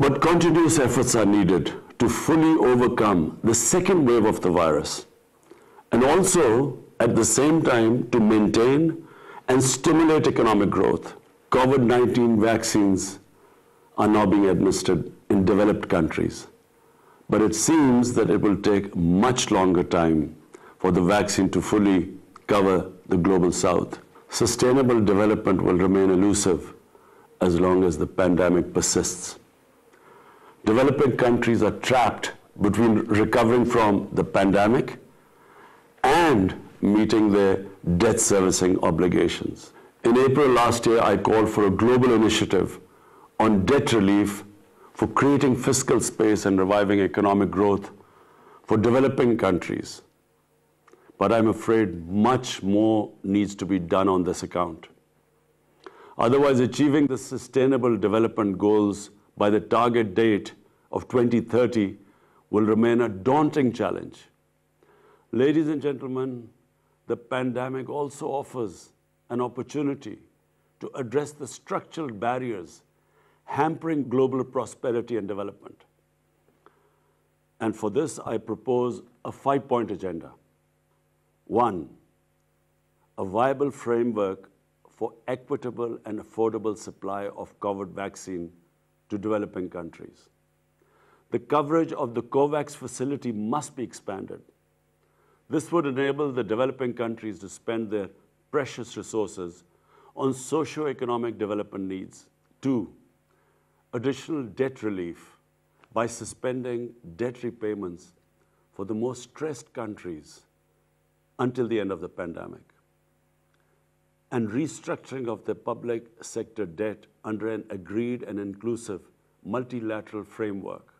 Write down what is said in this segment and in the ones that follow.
But continuous efforts are needed to fully overcome the second wave of the virus and also at the same time to maintain and stimulate economic growth. COVID-19 vaccines are now being administered in developed countries. But it seems that it will take much longer time for the vaccine to fully cover the global south. Sustainable development will remain elusive as long as the pandemic persists developing countries are trapped between recovering from the pandemic and meeting their debt servicing obligations. In April last year, I called for a global initiative on debt relief for creating fiscal space and reviving economic growth for developing countries. But I'm afraid much more needs to be done on this account. Otherwise, achieving the Sustainable Development Goals by the target date of 2030 will remain a daunting challenge. Ladies and gentlemen, the pandemic also offers an opportunity to address the structural barriers hampering global prosperity and development. And for this, I propose a five-point agenda. One, a viable framework for equitable and affordable supply of COVID vaccine to developing countries the coverage of the COVAX facility must be expanded. This would enable the developing countries to spend their precious resources on socio-economic development needs. Two, additional debt relief by suspending debt repayments for the most stressed countries until the end of the pandemic and restructuring of the public sector debt under an agreed and inclusive multilateral framework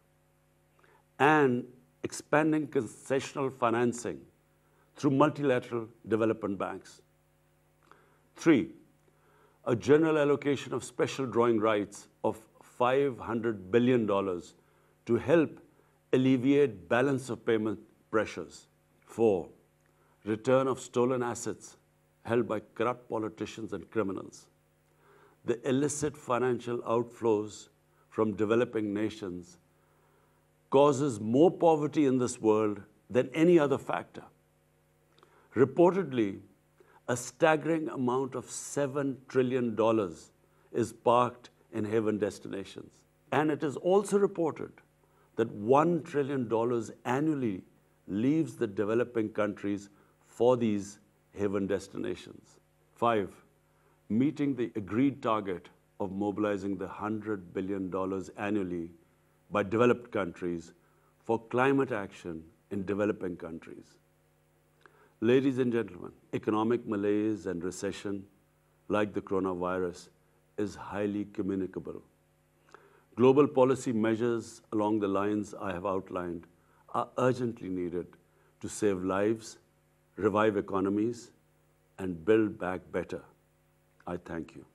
and expanding concessional financing through multilateral development banks. Three, a general allocation of special drawing rights of $500 billion to help alleviate balance of payment pressures. Four, return of stolen assets held by corrupt politicians and criminals. The illicit financial outflows from developing nations causes more poverty in this world than any other factor. Reportedly, a staggering amount of $7 trillion is parked in haven destinations. And it is also reported that $1 trillion annually leaves the developing countries for these haven destinations. Five, meeting the agreed target of mobilizing the $100 billion annually by developed countries for climate action in developing countries. Ladies and gentlemen, economic malaise and recession, like the coronavirus, is highly communicable. Global policy measures along the lines I have outlined are urgently needed to save lives, revive economies, and build back better. I thank you.